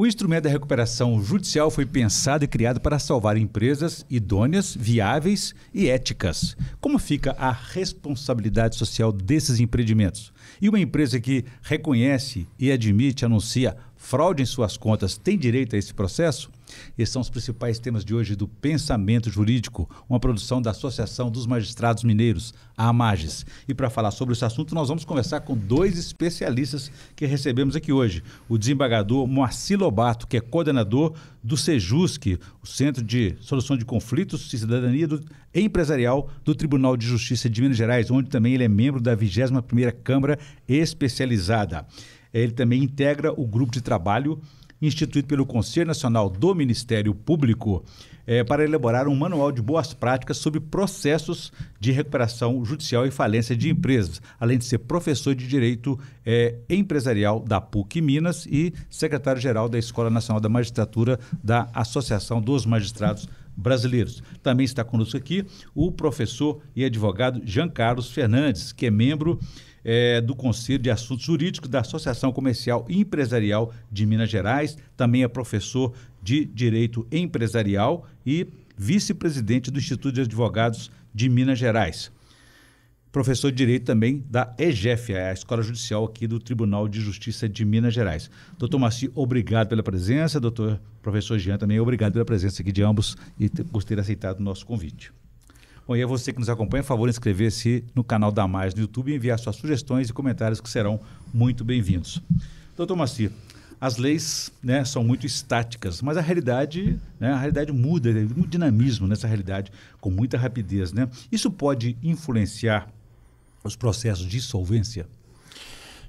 O instrumento da recuperação judicial foi pensado e criado para salvar empresas idôneas, viáveis e éticas. Como fica a responsabilidade social desses empreendimentos? E uma empresa que reconhece e admite, anuncia fraude em suas contas, tem direito a esse processo? Esses são os principais temas de hoje do Pensamento Jurídico, uma produção da Associação dos Magistrados Mineiros, a AMAGES. E para falar sobre esse assunto, nós vamos conversar com dois especialistas que recebemos aqui hoje. O desembargador Moacir Lobato, que é coordenador do SEJUSC, o Centro de Solução de Conflitos e Cidadania do, Empresarial do Tribunal de Justiça de Minas Gerais, onde também ele é membro da 21 Câmara Especializada. Ele também integra o grupo de trabalho instituído pelo Conselho Nacional do Ministério Público é, para elaborar um manual de boas práticas sobre processos de recuperação judicial e falência de empresas, além de ser professor de Direito é, Empresarial da PUC Minas e secretário-geral da Escola Nacional da Magistratura da Associação dos Magistrados brasileiros. Também está conosco aqui o professor e advogado Jean Carlos Fernandes, que é membro é, do Conselho de Assuntos Jurídicos da Associação Comercial e Empresarial de Minas Gerais, também é professor de Direito Empresarial e vice-presidente do Instituto de Advogados de Minas Gerais. Professor de Direito também da EGEF, a Escola Judicial aqui do Tribunal de Justiça de Minas Gerais. Doutor Maci, obrigado pela presença. Doutor professor Jean também, obrigado pela presença aqui de ambos e por ter aceitado o nosso convite. Bom, e a você que nos acompanha, por favor, inscrever-se no canal da Mais no YouTube e enviar suas sugestões e comentários que serão muito bem-vindos. Doutor Maci, as leis né, são muito estáticas, mas a realidade, né, a realidade muda, tem muito dinamismo nessa realidade, com muita rapidez. Né? Isso pode influenciar os processos de insolvência?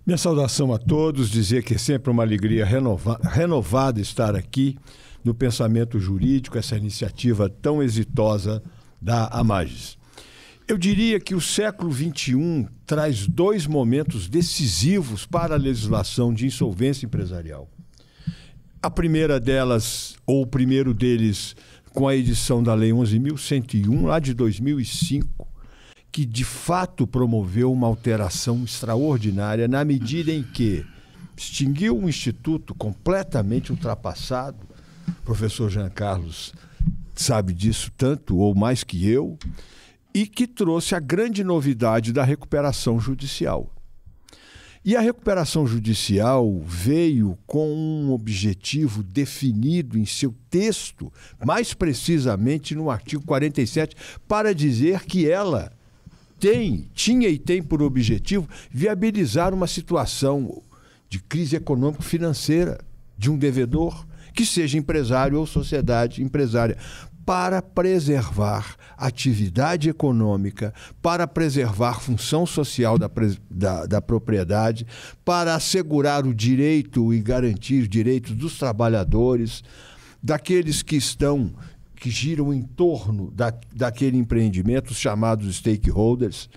Minha saudação a todos, dizer que é sempre uma alegria renova, renovada estar aqui no pensamento jurídico, essa iniciativa tão exitosa da Amages. Eu diria que o século XXI traz dois momentos decisivos para a legislação de insolvência empresarial. A primeira delas, ou o primeiro deles, com a edição da Lei 11.101, lá de 2005, que de fato promoveu uma alteração extraordinária na medida em que extinguiu um instituto completamente ultrapassado. professor Jean Carlos sabe disso tanto ou mais que eu, e que trouxe a grande novidade da recuperação judicial. E a recuperação judicial veio com um objetivo definido em seu texto, mais precisamente no artigo 47, para dizer que ela tem, tinha e tem por objetivo viabilizar uma situação de crise econômico-financeira de um devedor, que seja empresário ou sociedade empresária, para preservar atividade econômica, para preservar função social da, da, da, propriedade, para assegurar o direito e garantir os direitos dos trabalhadores, daqueles que estão, que giram em torno da, daquele empreendimento, os chamados stakeholders.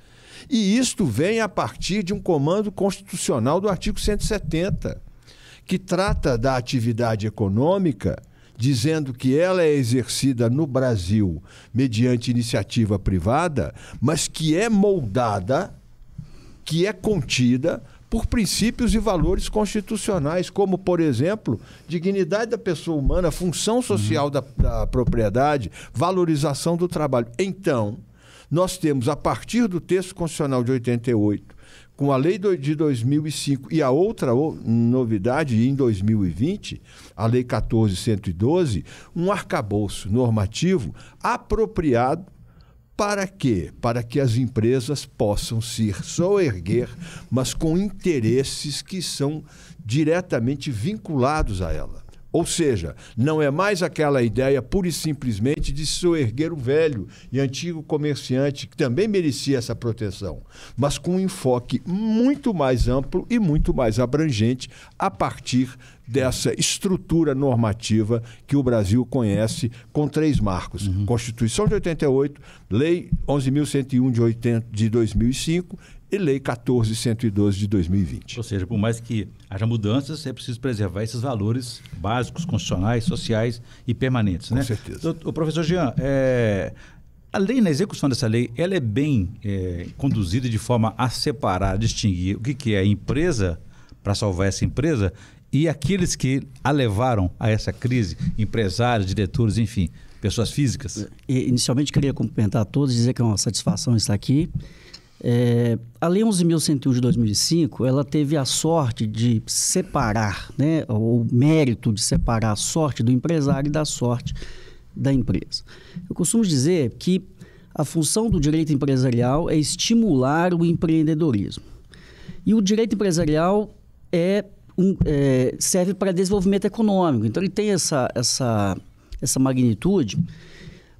E isto vem a partir de um comando constitucional do artigo 170, que trata da atividade econômica dizendo que ela é exercida no Brasil mediante iniciativa privada, mas que é moldada, que é contida por princípios e valores constitucionais, como, por exemplo, dignidade da pessoa humana, função social da, da propriedade, valorização do trabalho. Então, nós temos, a partir do texto constitucional de 88, com a lei de 2005 e a outra novidade em 2020, a lei 14112, um arcabouço normativo apropriado para quê? Para que as empresas possam se soerguer, mas com interesses que são diretamente vinculados a ela. Ou seja, não é mais aquela ideia pura e simplesmente de soerguer o velho e antigo comerciante que também merecia essa proteção, mas com um enfoque muito mais amplo e muito mais abrangente a partir dessa estrutura normativa que o Brasil conhece com três marcos: uhum. Constituição de 88, Lei 11.101 de, de 2005 e Lei 14112 de 2020. Ou seja, por mais que haja mudanças, é preciso preservar esses valores básicos, constitucionais, sociais e permanentes. Com né? certeza. O, professor Jean, é, a lei, na execução dessa lei, ela é bem é, conduzida de forma a separar, distinguir o que, que é a empresa para salvar essa empresa e aqueles que a levaram a essa crise, empresários, diretores, enfim, pessoas físicas. É, inicialmente queria cumprimentar a todos, dizer que é uma satisfação estar aqui. É, a Lei 11.101 de 2005, ela teve a sorte de separar, né, o mérito de separar a sorte do empresário e da sorte da empresa. Eu costumo dizer que a função do direito empresarial é estimular o empreendedorismo. E o direito empresarial é, um, é serve para desenvolvimento econômico. Então, ele tem essa, essa, essa magnitude.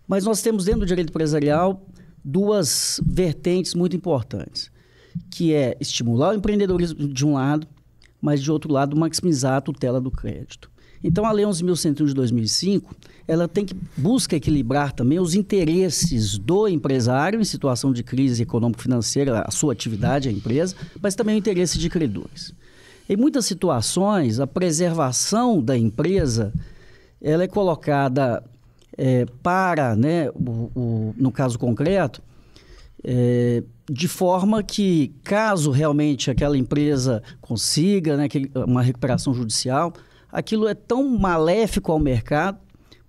Mas nós temos dentro do direito empresarial duas vertentes muito importantes, que é estimular o empreendedorismo de um lado, mas de outro lado maximizar a tutela do crédito. Então a Lei 11.101 de 2005, ela tem que busca equilibrar também os interesses do empresário em situação de crise econômico-financeira, a sua atividade, a empresa, mas também o interesse de credores. Em muitas situações, a preservação da empresa ela é colocada é, para, né, o, o, no caso concreto, é, de forma que, caso realmente aquela empresa consiga né, uma recuperação judicial, aquilo é tão maléfico ao mercado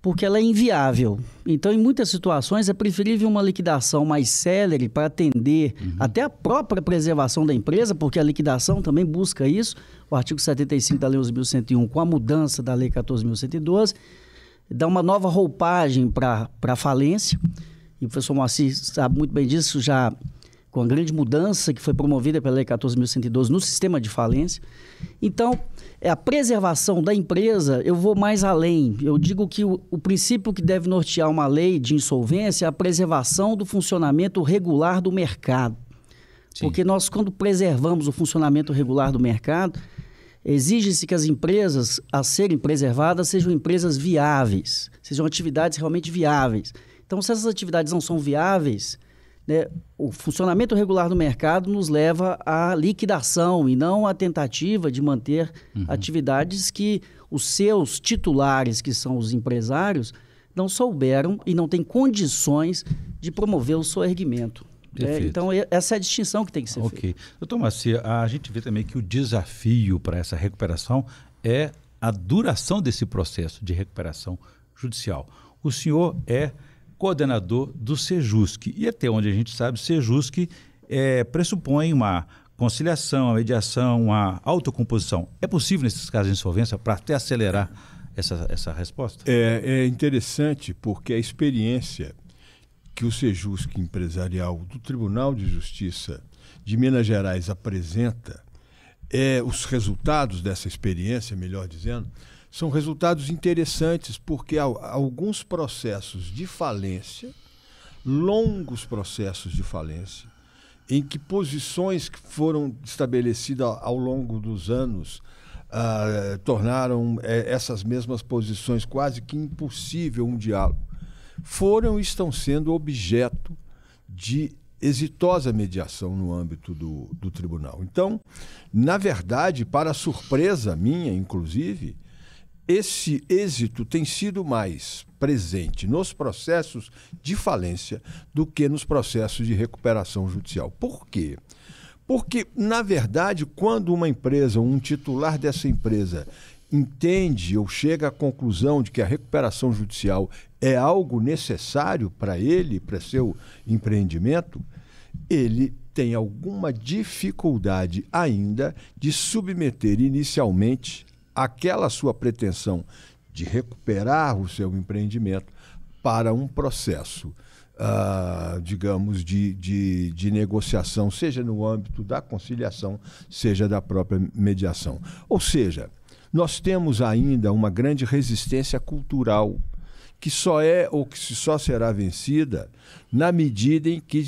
porque ela é inviável. Então, em muitas situações, é preferível uma liquidação mais célere para atender uhum. até a própria preservação da empresa, porque a liquidação também busca isso. O artigo 75 da Lei 11.101, com a mudança da Lei 14.112, dá uma nova roupagem para a falência. E o professor Moacir sabe muito bem disso, já com a grande mudança que foi promovida pela Lei 14.112 no sistema de falência. Então, é a preservação da empresa, eu vou mais além. Eu digo que o, o princípio que deve nortear uma lei de insolvência é a preservação do funcionamento regular do mercado. Sim. Porque nós, quando preservamos o funcionamento regular do mercado, Exige-se que as empresas a serem preservadas sejam empresas viáveis, sejam atividades realmente viáveis. Então, se essas atividades não são viáveis, né, o funcionamento regular do mercado nos leva à liquidação e não à tentativa de manter uhum. atividades que os seus titulares, que são os empresários, não souberam e não têm condições de promover o seu erguimento. É, então, essa é a distinção que tem que ser okay. feita. Ok. Doutor Macia, a gente vê também que o desafio para essa recuperação é a duração desse processo de recuperação judicial. O senhor é coordenador do Sejusc, e até onde a gente sabe, o Sejusc é, pressupõe uma conciliação, a mediação, a autocomposição. É possível, nesses casos de insolvência, para até acelerar essa, essa resposta? É, é interessante, porque a experiência que o Sejusc Empresarial do Tribunal de Justiça de Minas Gerais apresenta, é, os resultados dessa experiência, melhor dizendo, são resultados interessantes, porque há alguns processos de falência, longos processos de falência, em que posições que foram estabelecidas ao longo dos anos ah, tornaram eh, essas mesmas posições quase que impossível um diálogo foram e estão sendo objeto de exitosa mediação no âmbito do, do tribunal. Então, na verdade, para surpresa minha, inclusive, esse êxito tem sido mais presente nos processos de falência do que nos processos de recuperação judicial. Por quê? Porque, na verdade, quando uma empresa, um titular dessa empresa, entende ou chega à conclusão de que a recuperação judicial é algo necessário para ele, para seu empreendimento, ele tem alguma dificuldade ainda de submeter inicialmente aquela sua pretensão de recuperar o seu empreendimento para um processo, uh, digamos, de, de, de negociação, seja no âmbito da conciliação, seja da própria mediação. Ou seja, nós temos ainda uma grande resistência cultural que só é ou que só será vencida na medida em que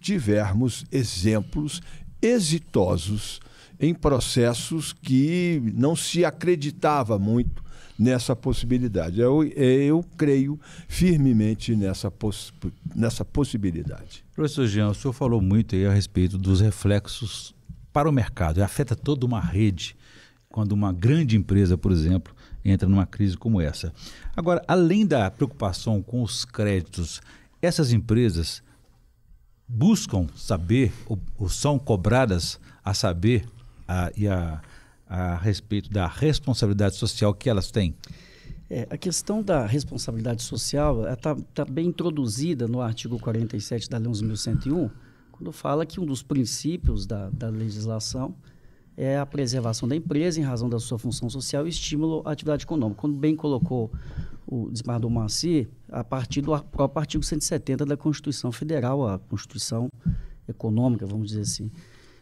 tivermos exemplos exitosos em processos que não se acreditava muito nessa possibilidade. Eu, eu creio firmemente nessa, poss nessa possibilidade. Professor Jean, o senhor falou muito aí a respeito dos reflexos para o mercado. Afeta toda uma rede quando uma grande empresa, por exemplo, entra numa crise como essa. Agora, além da preocupação com os créditos, essas empresas buscam saber ou, ou são cobradas a saber a, e a, a respeito da responsabilidade social que elas têm? É, a questão da responsabilidade social está tá bem introduzida no artigo 47 da Lei 11.101, quando fala que um dos princípios da, da legislação é a preservação da empresa em razão da sua função social e estímulo à atividade econômica. Quando bem colocou o desembargador Maci, a partir do próprio artigo 170 da Constituição Federal, a Constituição Econômica, vamos dizer assim.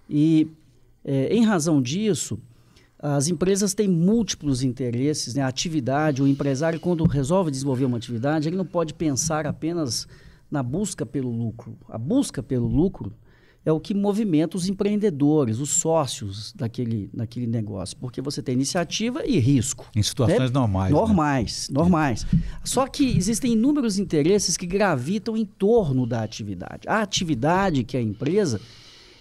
E, é, em razão disso, as empresas têm múltiplos interesses, né? a atividade, o empresário, quando resolve desenvolver uma atividade, ele não pode pensar apenas na busca pelo lucro. A busca pelo lucro é o que movimenta os empreendedores, os sócios daquele, daquele negócio, porque você tem iniciativa e risco. Em situações né? normais. Normais, né? normais. É. Só que existem inúmeros interesses que gravitam em torno da atividade. A atividade que é a empresa,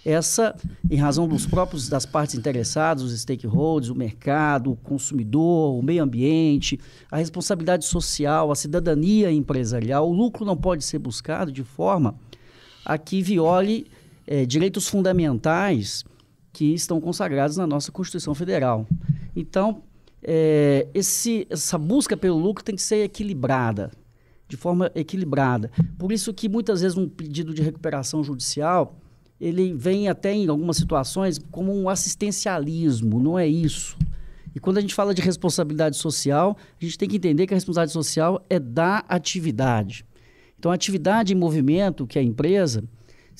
essa, em razão dos próprios das partes interessadas, os stakeholders, o mercado, o consumidor, o meio ambiente, a responsabilidade social, a cidadania empresarial, o lucro não pode ser buscado de forma a que viole é, direitos fundamentais que estão consagrados na nossa Constituição Federal. Então, é, esse, essa busca pelo lucro tem que ser equilibrada, de forma equilibrada. Por isso que muitas vezes um pedido de recuperação judicial ele vem até em algumas situações como um assistencialismo, não é isso. E quando a gente fala de responsabilidade social, a gente tem que entender que a responsabilidade social é da atividade. Então, a atividade em movimento, que é a empresa,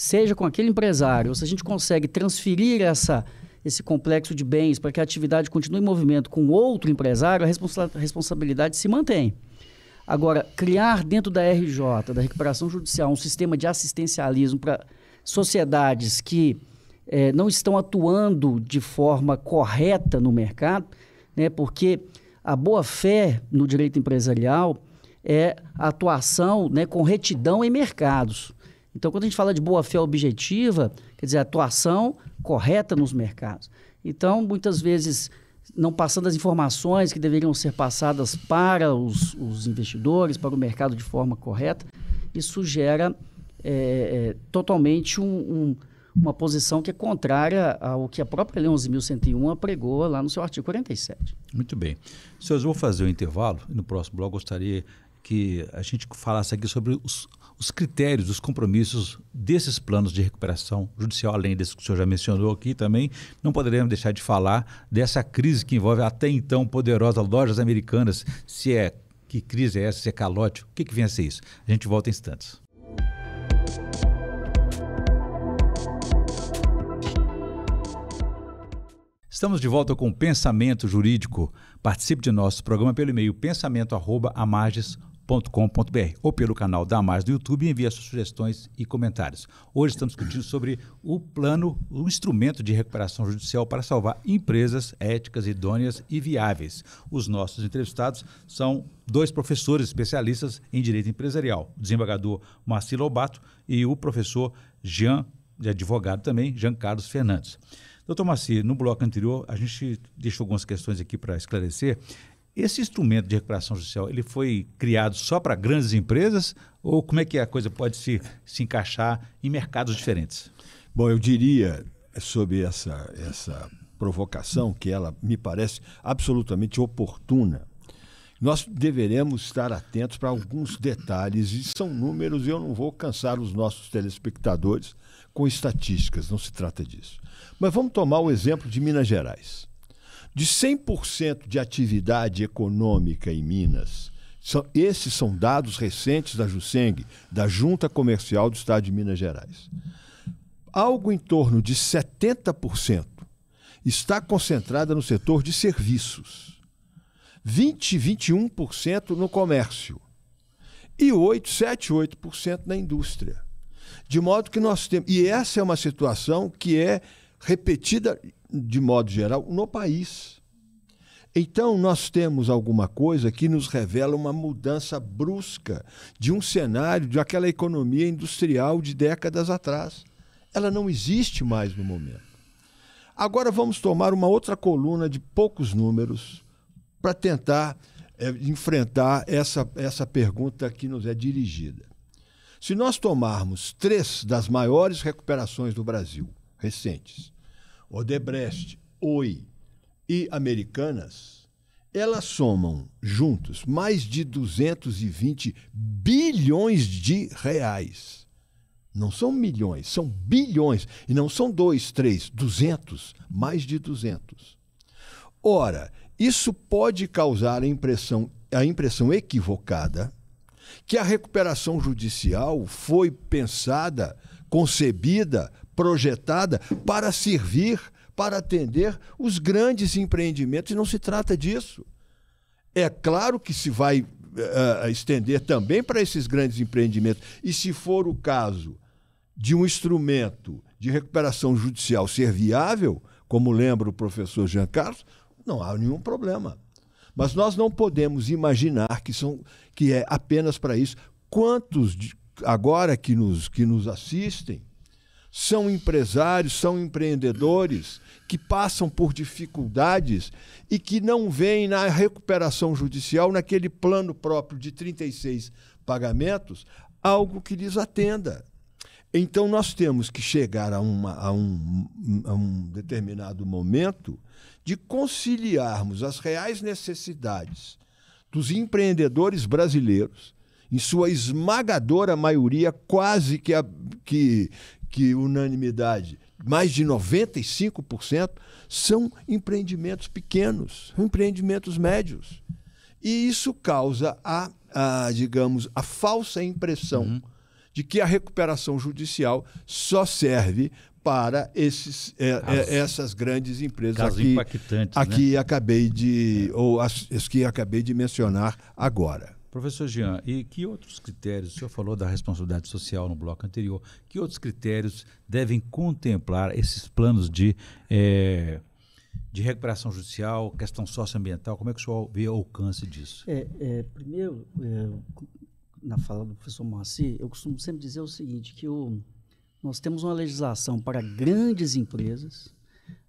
seja com aquele empresário, ou se a gente consegue transferir essa, esse complexo de bens para que a atividade continue em movimento com outro empresário, a responsa responsabilidade se mantém. Agora, criar dentro da RJ, da recuperação judicial, um sistema de assistencialismo para sociedades que eh, não estão atuando de forma correta no mercado, né, porque a boa-fé no direito empresarial é a atuação né, com retidão em mercados. Então, quando a gente fala de boa-fé objetiva, quer dizer, atuação correta nos mercados. Então, muitas vezes, não passando as informações que deveriam ser passadas para os, os investidores, para o mercado de forma correta, isso gera é, é, totalmente um, um, uma posição que é contrária ao que a própria Lei 11.101 apregou lá no seu artigo 47. Muito bem. Senhores, vou fazer um intervalo no próximo bloco gostaria que a gente falasse aqui sobre os, os critérios, os compromissos desses planos de recuperação judicial, além desse que o senhor já mencionou aqui também, não poderemos deixar de falar dessa crise que envolve até então poderosas lojas americanas. Se é que crise é essa, se é calote, o que, que vem a ser isso? A gente volta em instantes. Estamos de volta com Pensamento Jurídico. Participe de nosso programa pelo e-mail pensamento@amages.com www.mais.com.br ou pelo canal da Mais do YouTube e envie suas sugestões e comentários. Hoje estamos discutindo sobre o plano, o instrumento de recuperação judicial para salvar empresas éticas, idôneas e viáveis. Os nossos entrevistados são dois professores especialistas em direito empresarial, o desembargador Marci Lobato e o professor Jean, de advogado também, Jean Carlos Fernandes. Doutor Maci, no bloco anterior, a gente deixou algumas questões aqui para esclarecer. Esse instrumento de recuperação judicial, ele foi criado só para grandes empresas ou como é que a coisa pode se, se encaixar em mercados diferentes? Bom, eu diria é, sobre essa, essa provocação, que ela me parece absolutamente oportuna, nós deveremos estar atentos para alguns detalhes, e são números, e eu não vou cansar os nossos telespectadores com estatísticas, não se trata disso. Mas vamos tomar o exemplo de Minas Gerais. De 100% de atividade econômica em Minas, são, esses são dados recentes da JUSENG, da Junta Comercial do Estado de Minas Gerais. Algo em torno de 70% está concentrada no setor de serviços, 20, 21% no comércio e 8, 7, 8% na indústria. De modo que nós temos. E essa é uma situação que é repetida de modo geral no país. Então, nós temos alguma coisa que nos revela uma mudança brusca de um cenário, de aquela economia industrial de décadas atrás. Ela não existe mais no momento. Agora, vamos tomar uma outra coluna de poucos números para tentar é, enfrentar essa, essa pergunta que nos é dirigida. Se nós tomarmos três das maiores recuperações do Brasil, recentes, Odebrecht, Oi e Americanas, elas somam juntos mais de 220 bilhões de reais. Não são milhões, são bilhões. E não são dois, três, duzentos, mais de duzentos. Ora, isso pode causar a impressão, a impressão equivocada que a recuperação judicial foi pensada, concebida projetada para servir, para atender os grandes empreendimentos, e não se trata disso. É claro que se vai uh, estender também para esses grandes empreendimentos, e se for o caso de um instrumento de recuperação judicial ser viável, como lembra o professor Jean Carlos, não há nenhum problema. Mas nós não podemos imaginar que, são, que é apenas para isso. Quantos, de, agora que nos, que nos assistem, são empresários, são empreendedores que passam por dificuldades e que não veem na recuperação judicial, naquele plano próprio de 36 pagamentos, algo que lhes atenda. Então, nós temos que chegar a, uma, a, um, a um determinado momento de conciliarmos as reais necessidades dos empreendedores brasileiros, em sua esmagadora maioria, quase que, a, que que unanimidade, mais de 95% são empreendimentos pequenos, empreendimentos médios. E isso causa a, a digamos, a falsa impressão uhum. de que a recuperação judicial só serve para esses, é, é, essas grandes empresas Caso aqui, aqui né? acabei de é. ou as, as que acabei de mencionar agora. Professor Jean, e que outros critérios, o senhor falou da responsabilidade social no bloco anterior, que outros critérios devem contemplar esses planos de, é, de recuperação judicial, questão socioambiental? Como é que o senhor vê o alcance disso? É, é, primeiro, é, na fala do professor Moacir, eu costumo sempre dizer o seguinte, que o, nós temos uma legislação para grandes empresas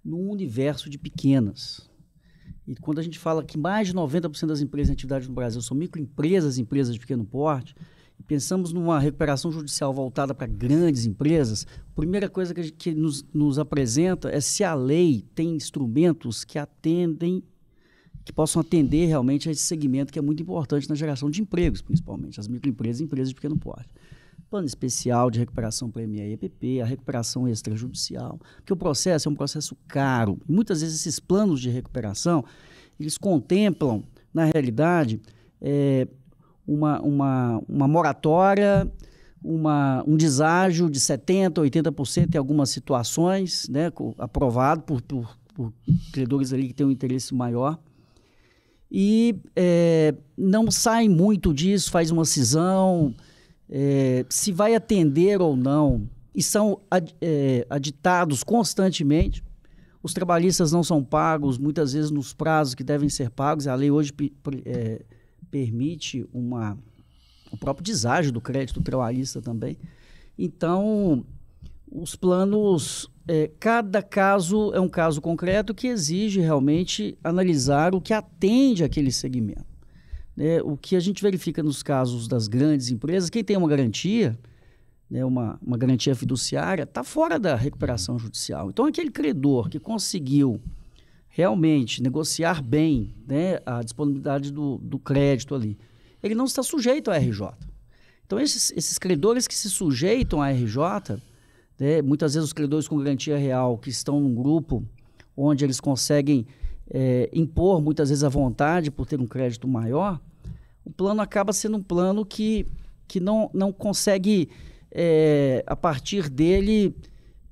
num universo de pequenas. E quando a gente fala que mais de 90% das empresas em atividade no Brasil são microempresas, empresas de pequeno porte, e pensamos numa recuperação judicial voltada para grandes empresas, a primeira coisa que, gente, que nos, nos apresenta é se a lei tem instrumentos que atendem que possam atender realmente a esse segmento que é muito importante na geração de empregos, principalmente, as microempresas e empresas de pequeno porte plano especial de recuperação premia EPP, a recuperação extrajudicial, porque o processo é um processo caro. Muitas vezes esses planos de recuperação, eles contemplam, na realidade, é, uma, uma, uma moratória, uma, um deságio de 70%, 80% em algumas situações, né, aprovado por, por, por credores ali que têm um interesse maior e é, não sai muito disso, faz uma cisão, é, se vai atender ou não, e são ad, é, aditados constantemente. Os trabalhistas não são pagos, muitas vezes, nos prazos que devem ser pagos. A lei hoje é, permite uma, o próprio deságio do crédito trabalhista também. Então, os planos, é, cada caso é um caso concreto que exige realmente analisar o que atende aquele segmento. Né, o que a gente verifica nos casos das grandes empresas, quem tem uma garantia, né, uma, uma garantia fiduciária, está fora da recuperação judicial. Então, aquele credor que conseguiu realmente negociar bem né, a disponibilidade do, do crédito ali, ele não está sujeito à RJ. Então, esses, esses credores que se sujeitam à RJ, né, muitas vezes os credores com garantia real que estão num grupo onde eles conseguem é, impor muitas vezes a vontade por ter um crédito maior, o plano acaba sendo um plano que, que não, não consegue, é, a partir dele,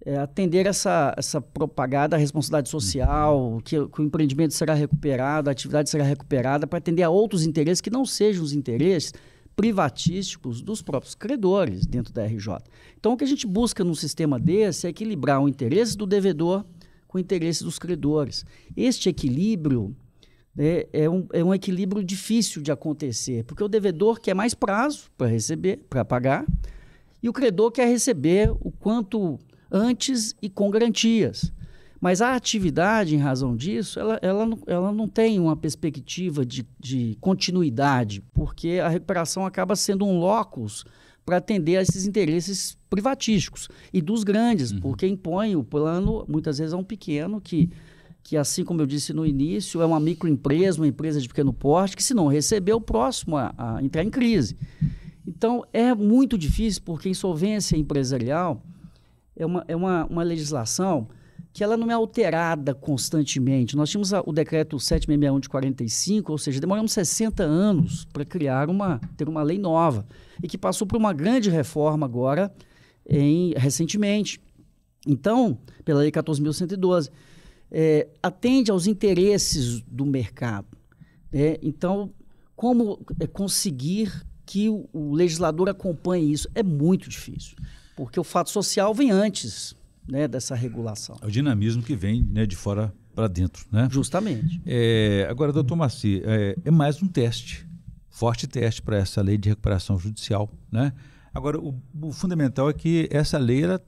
é, atender essa, essa propagada responsabilidade social, que, que, o empreendimento será recuperado, a atividade será recuperada, para atender a outros interesses que não sejam os interesses privatísticos dos próprios credores dentro da RJ. Então, o que a gente busca num sistema desse é equilibrar o interesse do devedor com o interesse dos credores. Este equilíbrio né, é, um, é um equilíbrio difícil de acontecer, porque o devedor quer mais prazo para receber, para pagar, e o credor quer receber o quanto antes e com garantias. Mas a atividade, em razão disso, ela, ela, não, ela não tem uma perspectiva de, de continuidade, porque a recuperação acaba sendo um locus para atender a esses interesses privatísticos e dos grandes, uhum. porque impõe o plano, muitas vezes, a um pequeno que, que, assim como eu disse no início, é uma microempresa, uma empresa de pequeno porte, que se não receber, o próximo a, a entrar em crise. Então, é muito difícil, porque insolvência empresarial é uma, é uma, uma legislação que ela não é alterada constantemente. Nós tínhamos o decreto 761 de 45, ou seja, demoramos 60 anos para criar uma ter uma lei nova e que passou por uma grande reforma agora em recentemente. Então, pela lei 14.112, é, atende aos interesses do mercado. Né? Então, como é, conseguir que o, o legislador acompanhe isso é muito difícil, porque o fato social vem antes né, dessa regulação. É o dinamismo que vem né, de fora para dentro. Né? Justamente. É, agora, doutor Marci, é, é mais um teste, forte teste para essa lei de recuperação judicial. Né? Agora, o, o fundamental é que essa lei ela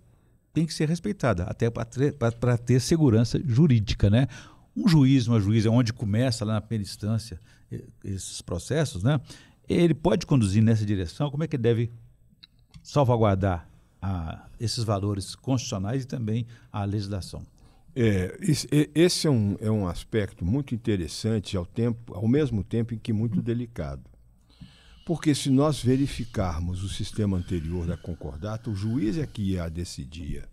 tem que ser respeitada, até para ter segurança jurídica. Né? Um juiz, uma juíza, onde começa lá na primeira instância esses processos, né? ele pode conduzir nessa direção? Como é que deve salvaguardar a esses valores constitucionais e também à legislação. É, esse é um, é um aspecto muito interessante, ao, tempo, ao mesmo tempo em que muito delicado. Porque se nós verificarmos o sistema anterior da concordata, o juiz é que a decidia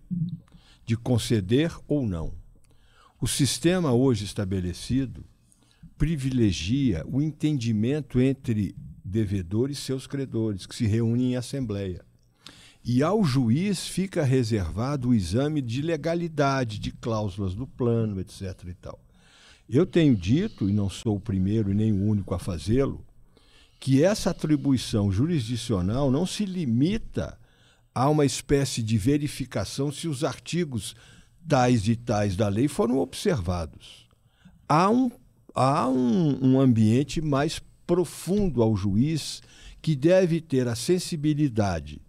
de conceder ou não. O sistema hoje estabelecido privilegia o entendimento entre devedores e seus credores, que se reúnem em assembleia e ao juiz fica reservado o exame de legalidade de cláusulas do plano, etc. E tal. Eu tenho dito, e não sou o primeiro e nem o único a fazê-lo, que essa atribuição jurisdicional não se limita a uma espécie de verificação se os artigos tais e tais da lei foram observados. Há um, há um, um ambiente mais profundo ao juiz que deve ter a sensibilidade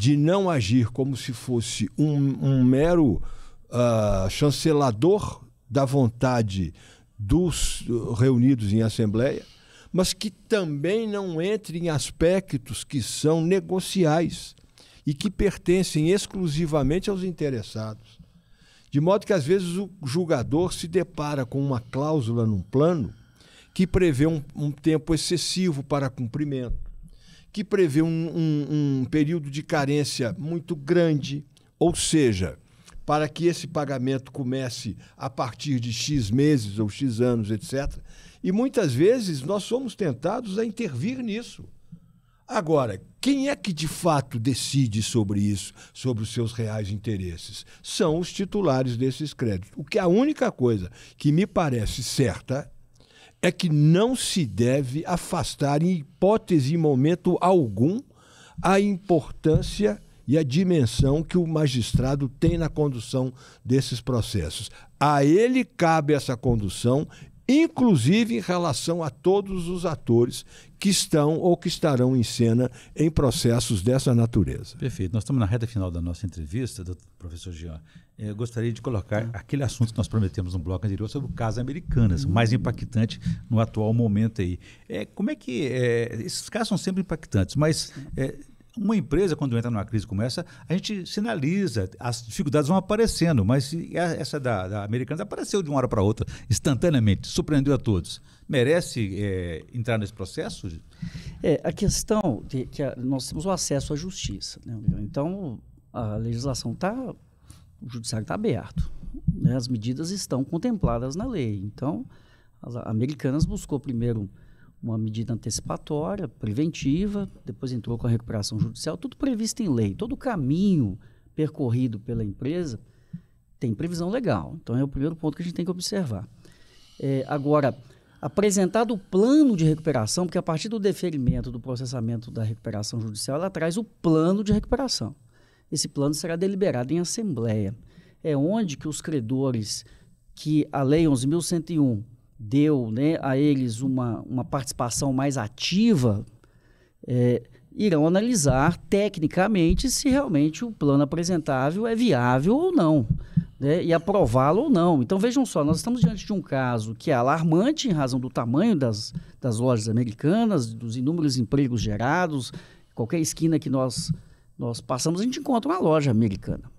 de não agir como se fosse um, um mero uh, chancelador da vontade dos reunidos em assembleia, mas que também não entre em aspectos que são negociais e que pertencem exclusivamente aos interessados. De modo que, às vezes, o julgador se depara com uma cláusula num plano que prevê um, um tempo excessivo para cumprimento que prevê um, um, um período de carência muito grande, ou seja, para que esse pagamento comece a partir de X meses ou X anos, etc. E muitas vezes nós somos tentados a intervir nisso. Agora, quem é que de fato decide sobre isso, sobre os seus reais interesses? São os titulares desses créditos. O que é a única coisa que me parece certa é que não se deve afastar, em hipótese e momento algum, a importância e a dimensão que o magistrado tem na condução desses processos. A ele cabe essa condução, inclusive em relação a todos os atores que estão ou que estarão em cena em processos dessa natureza. Perfeito. Nós estamos na reta final da nossa entrevista, professor Jean. É, eu gostaria de colocar uhum. aquele assunto que nós prometemos no bloco anterior sobre o caso Americanas, mais impactante no atual momento aí. É, como é que. É, esses casos são sempre impactantes, mas é, uma empresa, quando entra numa crise como essa, a gente sinaliza, as dificuldades vão aparecendo, mas é, essa da, da Americanas apareceu de uma hora para outra, instantaneamente, surpreendeu a todos. Merece é, entrar nesse processo? É, a questão de que a, nós temos o acesso à justiça. Né? Então, a legislação está, o judiciário está aberto. Né? As medidas estão contempladas na lei. Então, as americanas buscou primeiro uma medida antecipatória, preventiva, depois entrou com a recuperação judicial, tudo previsto em lei. Todo o caminho percorrido pela empresa tem previsão legal. Então é o primeiro ponto que a gente tem que observar. É, agora, apresentado o plano de recuperação, porque a partir do deferimento do processamento da recuperação judicial, ela traz o plano de recuperação. Esse plano será deliberado em assembleia. É onde que os credores que a lei 11.101 deu né, a eles uma, uma participação mais ativa, é, irão analisar tecnicamente se realmente o plano apresentável é viável ou não. Né, e aprová-lo ou não. Então vejam só, nós estamos diante de um caso que é alarmante em razão do tamanho das, das lojas americanas, dos inúmeros empregos gerados. Qualquer esquina que nós, nós passamos, a gente encontra uma loja americana.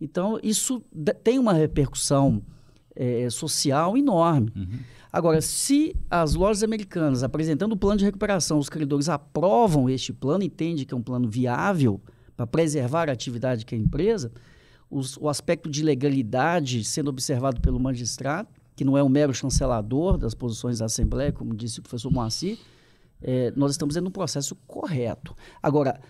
Então isso tem uma repercussão é, é, social enorme. Uhum. Agora, se as lojas americanas, apresentando o plano de recuperação, os credores aprovam este plano, entendem que é um plano viável para preservar a atividade que é a empresa, os, o aspecto de legalidade sendo observado pelo magistrado, que não é um mero chancelador das posições da Assembleia, como disse o professor Moacir, é, nós estamos dentro um processo correto. Agora,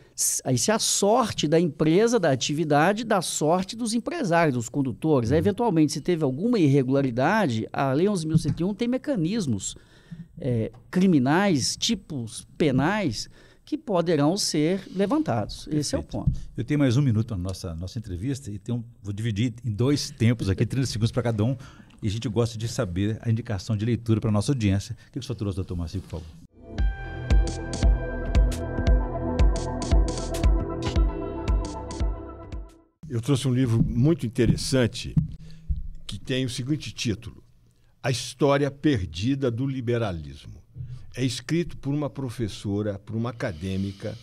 aí se a sorte da empresa, da atividade, da sorte dos empresários, dos condutores, uhum. eventualmente, se teve alguma irregularidade, a Lei 11.101 tem mecanismos é, criminais, tipos penais, que poderão ser levantados. Perfeito. Esse é o ponto. Eu tenho mais um minuto na nossa, nossa entrevista e tenho, vou dividir em dois tempos aqui, 30 segundos para cada um. E a gente gosta de saber a indicação de leitura para a nossa audiência. O que, que o senhor trouxe, doutor Marcinho, por favor? Eu trouxe um livro muito interessante que tem o seguinte título: A História Perdida do Liberalismo. É escrito por uma professora, por uma acadêmica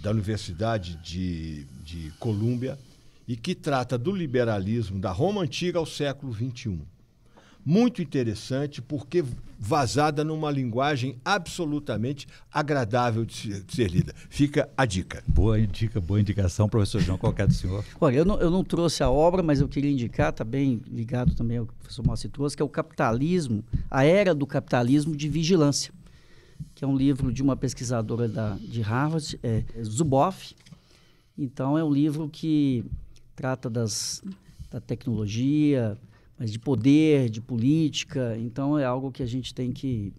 da Universidade de, de Colômbia e que trata do liberalismo da Roma Antiga ao século XXI muito interessante, porque vazada numa linguagem absolutamente agradável de ser, de ser lida. Fica a dica. Boa dica, boa indicação, professor João. Qual é do senhor? Olha, eu não, eu não trouxe a obra, mas eu queria indicar, está bem ligado também ao que o professor Mossi trouxe, que é o capitalismo, a era do capitalismo de vigilância, que é um livro de uma pesquisadora da, de Harvard, é, Zuboff. Então, é um livro que trata das, da tecnologia, mas de poder, de política. Então é algo que a gente tem que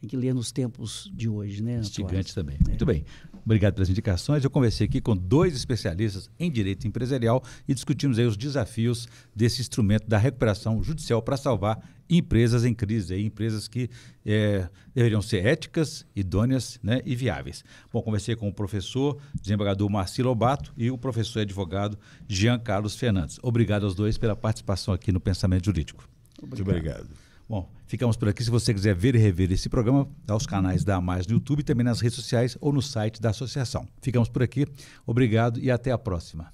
tem que ler nos tempos de hoje, né? Instigante também. É. Muito bem. Obrigado pelas indicações. Eu conversei aqui com dois especialistas em direito empresarial e discutimos aí os desafios desse instrumento da recuperação judicial para salvar empresas em crise, aí, empresas que é, deveriam ser éticas, idôneas né, e viáveis. Bom, conversei com o professor desembargador Marcelo Lobato e o professor advogado Jean Carlos Fernandes. Obrigado aos dois pela participação aqui no Pensamento Jurídico. Obrigado. Muito obrigado. Bom, ficamos por aqui. Se você quiser ver e rever esse programa, dá os canais da Mais no YouTube, também nas redes sociais ou no site da associação. Ficamos por aqui. Obrigado e até a próxima.